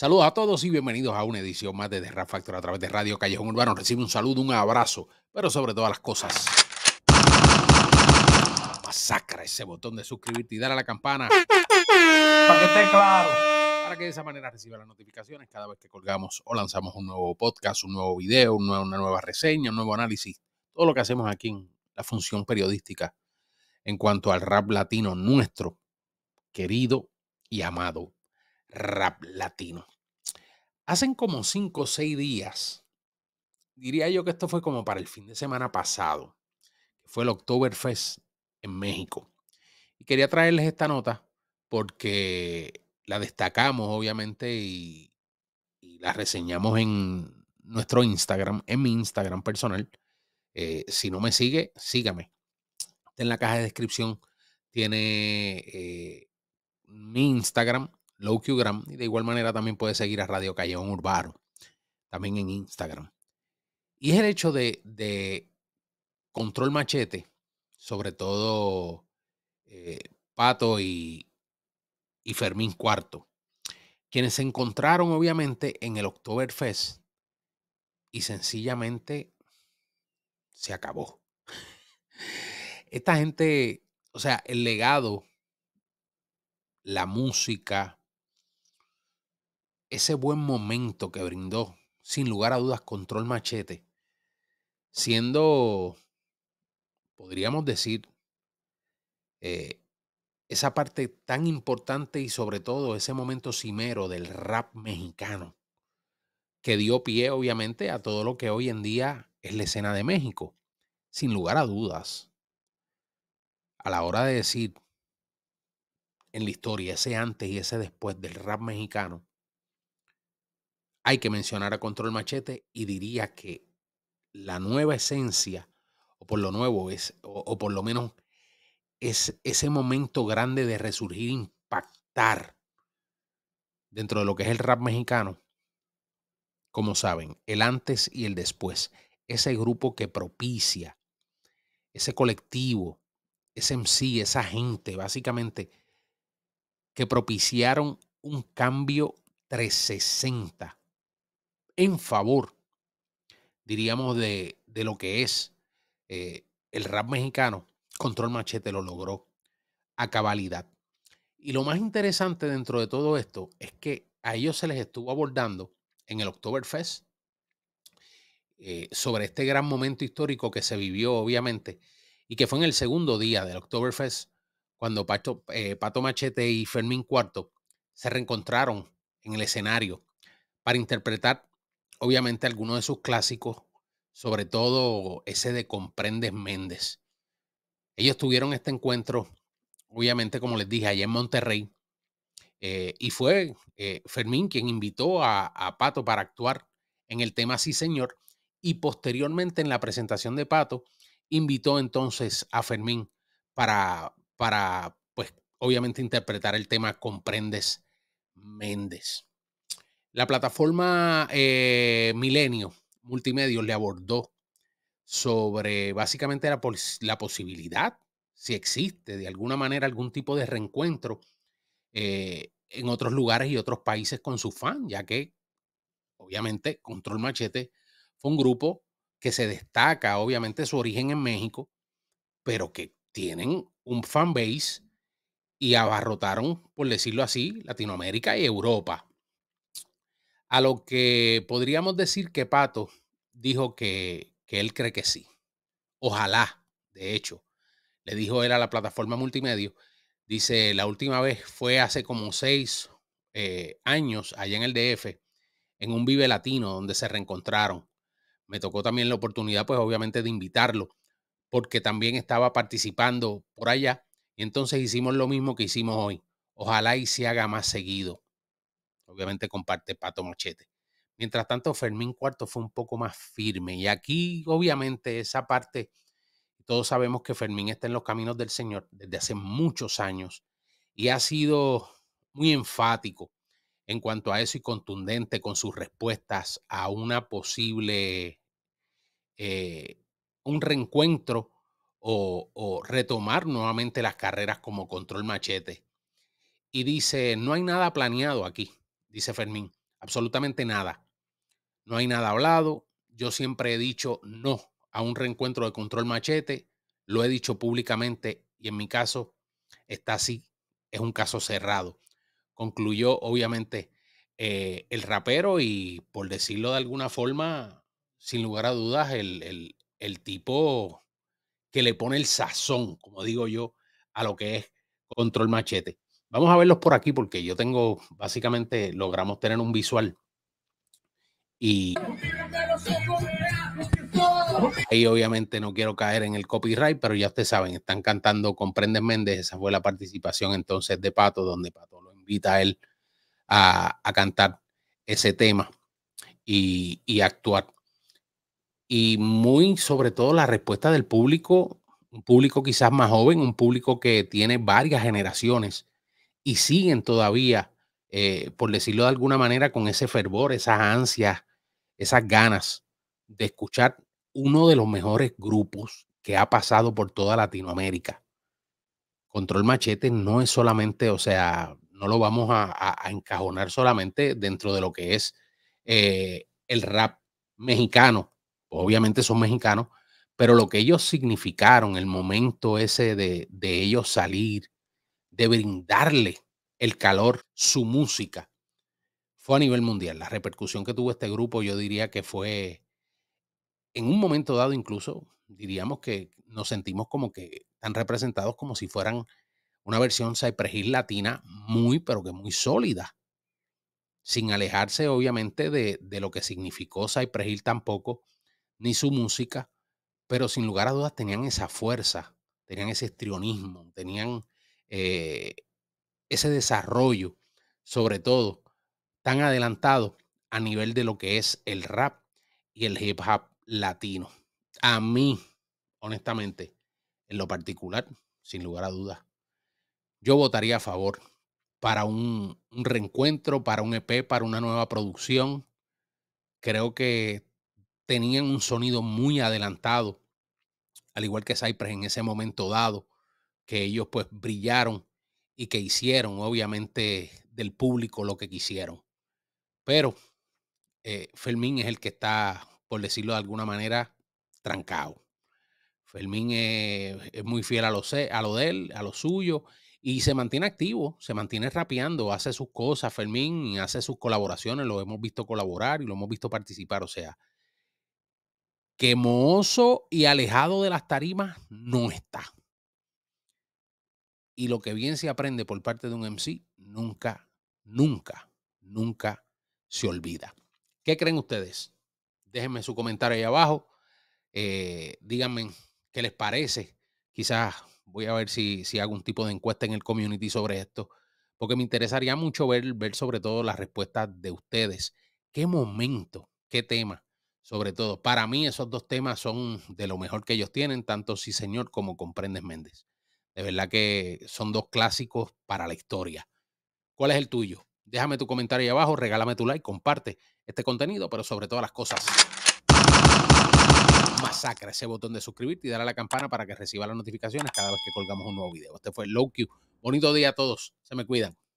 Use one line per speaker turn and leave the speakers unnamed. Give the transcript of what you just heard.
Saludos a todos y bienvenidos a una edición más de The Rap Factor a través de Radio Callejón Urbano. Recibe un saludo, un abrazo, pero sobre todas las cosas, masacra ese botón de suscribirte y dar a la campana. Para que esté claro. Para que de esa manera reciba las notificaciones cada vez que colgamos o lanzamos un nuevo podcast, un nuevo video, una nueva reseña, un nuevo análisis. Todo lo que hacemos aquí en la función periodística en cuanto al rap latino nuestro, querido y amado rap latino. Hacen como cinco o seis días, diría yo que esto fue como para el fin de semana pasado, fue el Oktoberfest en México. Y quería traerles esta nota porque la destacamos, obviamente, y, la reseñamos en nuestro Instagram, en mi Instagram personal. Eh, si no me sigue, sígame. En la caja de descripción tiene eh, mi Instagram Low Q Gram. Y de igual manera también puedes seguir a Radio Calleón Urbano, también en Instagram. Y es el hecho de, de Control Machete, sobre todo eh, Pato y, y Fermín Cuarto, quienes se encontraron obviamente en el Oktoberfest y sencillamente se acabó. Esta gente, o sea, el legado, la música, ese buen momento que brindó, sin lugar a dudas, Control Machete, siendo, podríamos decir, eh, esa parte tan importante y sobre todo ese momento cimero del rap mexicano, que dio pie obviamente a todo lo que hoy en día es la escena de México, sin lugar a dudas. A la hora de decir en la historia ese antes y ese después del rap mexicano, hay que mencionar a Control Machete y diría que la nueva esencia, o por lo nuevo es, o, por lo menos es ese momento grande de resurgir, impactar dentro de lo que es el rap mexicano, como saben, el antes y el después, ese grupo que propicia, ese colectivo, ese MC, esa gente, básicamente, que propiciaron un cambio 360 en favor, diríamos, de, lo que es eh, el rap mexicano, Control Machete lo logró a cabalidad. Y lo más interesante dentro de todo esto es que a ellos se les estuvo abordando en el Oktoberfest eh, sobre este gran momento histórico que se vivió, obviamente, y que fue en el segundo día del Oktoberfest, cuando Pato, eh, Pato Machete y Fermín Cuarto se reencontraron en el escenario para interpretar obviamente algunos de sus clásicos, sobre todo ese de Comprendes Méndez. Ellos tuvieron este encuentro, obviamente, como les dije, allá en Monterrey, eh, y fue eh, Fermín quien invitó a, Pato para actuar en el tema Sí Señor, y posteriormente en la presentación de Pato, invitó entonces a Fermín para, para pues, obviamente interpretar el tema Comprendes Méndez. La plataforma eh, Milenio Multimedios le abordó sobre básicamente la, la, posibilidad, si existe de alguna manera algún tipo de reencuentro eh, en otros lugares y otros países con su fan, ya que obviamente Control Machete fue un grupo que se destaca, obviamente su origen en México, pero que tienen un fan base y abarrotaron, por decirlo así, Latinoamérica y Europa. A lo que podríamos decir que Pato dijo que, que él cree que sí. Ojalá, de hecho, le dijo él a la plataforma multimedia. Dice, la última vez fue hace como seis eh, años allá en el DF, en un Vive Latino, donde se reencontraron. Me tocó también la oportunidad, pues obviamente, de invitarlo, porque también estaba participando por allá. Y entonces hicimos lo mismo que hicimos hoy. Ojalá y se haga más seguido obviamente comparte Pato Machete. Mientras tanto, Fermín Cuarto fue un poco más firme. Y aquí, obviamente, esa parte, todos sabemos que Fermín está en los caminos del Señor desde hace muchos años y ha sido muy enfático en cuanto a eso y contundente con sus respuestas a una posible, eh, un reencuentro o retomar nuevamente las carreras como control machete. Y dice, no hay nada planeado aquí dice Fermín. Absolutamente nada. No hay nada hablado. Yo siempre he dicho no a un reencuentro de control machete. Lo he dicho públicamente y en mi caso está así. Es un caso cerrado. Concluyó obviamente eh, el rapero y por decirlo de alguna forma, sin lugar a dudas, el, el tipo que le pone el sazón, como digo yo, a lo que es control machete. Vamos a verlos por aquí porque yo tengo, básicamente, logramos tener un visual. Y Y obviamente no quiero caer en el copyright, pero ya ustedes saben, están cantando Comprenden Méndez. Esa fue la participación entonces de Pato, donde Pato lo invita a él a, a cantar ese tema y, y actuar. Y muy sobre todo la respuesta del público, un público quizás más joven, un público que tiene varias generaciones y siguen todavía, eh, por decirlo de alguna manera, con ese fervor, esas ansias, esas ganas de escuchar uno de los mejores grupos que ha pasado por toda Latinoamérica. Control Machete no es solamente, o sea, no lo vamos a, encajonar solamente dentro de lo que es eh, el rap mexicano. Pues, obviamente son mexicanos, pero lo que ellos significaron, el momento ese de, de ellos salir, de brindarle el calor, su música, fue a nivel mundial. La repercusión que tuvo este grupo yo diría que fue, en un momento dado incluso, diríamos que nos sentimos como que tan representados como si fueran una versión Cypress latina muy, pero que muy sólida, sin alejarse obviamente de, de lo que significó Cypress tampoco, ni su música, pero sin lugar a dudas tenían esa fuerza, tenían ese estrionismo, tenían eh, ese desarrollo, sobre todo, tan adelantado a nivel de lo que es el rap y el hip hop latino. A mí, honestamente, en lo particular, sin lugar a dudas, yo votaría a favor para un, reencuentro, para un EP, para una nueva producción. Creo que tenían un sonido muy adelantado, al igual que Cypress en ese momento dado que ellos pues brillaron y que hicieron obviamente del público lo que quisieron. Pero eh, Fermín es el que está, por decirlo de alguna manera, trancado. Fermín eh, es, muy fiel a lo, a lo de él, a lo suyo, y se mantiene activo, se mantiene rapeando, hace sus cosas, Fermín hace sus colaboraciones, lo hemos visto colaborar y lo hemos visto participar, o sea, que y alejado de las tarimas no está. Y lo que bien se aprende por parte de un MC, nunca, nunca, nunca se olvida. ¿Qué creen ustedes? Déjenme su comentario ahí abajo. Eh, díganme qué les parece. Quizás voy a ver si, si hago un tipo de encuesta en el community sobre esto, porque me interesaría mucho ver, ver sobre todo las respuestas de ustedes. ¿Qué momento? ¿Qué tema? Sobre todo, para mí esos dos temas son de lo mejor que ellos tienen, tanto Sí Señor como Comprendes Méndez. De verdad que son dos clásicos para la historia. ¿Cuál es el tuyo? Déjame tu comentario ahí abajo, regálame tu like, comparte este contenido, pero sobre todas las cosas, masacra ese botón de suscribirte y dale a la campana para que reciba las notificaciones cada vez que colgamos un nuevo video. Este fue Low Q. Bonito día a todos. Se me cuidan.